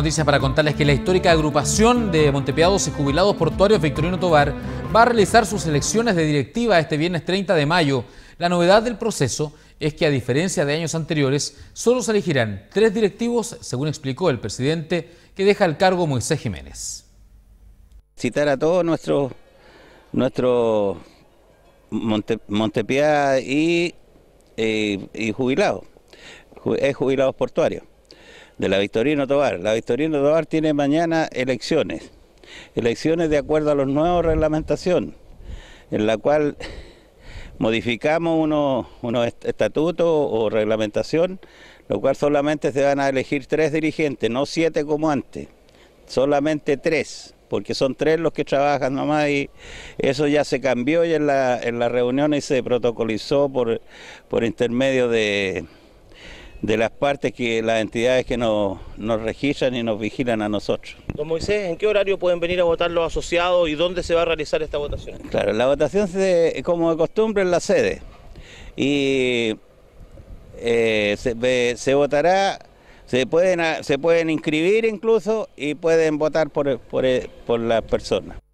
noticias para contarles que la histórica agrupación de Montepiados y jubilados portuarios Victorino Tobar va a realizar sus elecciones de directiva este viernes 30 de mayo. La novedad del proceso es que a diferencia de años anteriores, solo se elegirán tres directivos, según explicó el presidente, que deja el cargo Moisés Jiménez. Citar a todos nuestros nuestro eh, y, jubilados eh, portuarios de la Victorino Tobar. La Victorino Tobar tiene mañana elecciones, elecciones de acuerdo a los nuevos reglamentación, en la cual modificamos unos, estatutos o reglamentación, lo cual solamente se van a elegir tres dirigentes, no siete como antes, solamente tres porque son tres los que trabajan nomás y eso ya se cambió y en la, en reunión y se protocolizó por, por intermedio de, de las partes que las entidades que nos, nos registran y nos vigilan a nosotros. Don Moisés, ¿en qué horario pueden venir a votar los asociados y dónde se va a realizar esta votación? Claro, la votación se, como de costumbre en la sede y eh, se, votará, se pueden, se pueden inscribir incluso y pueden votar por, por, por las personas.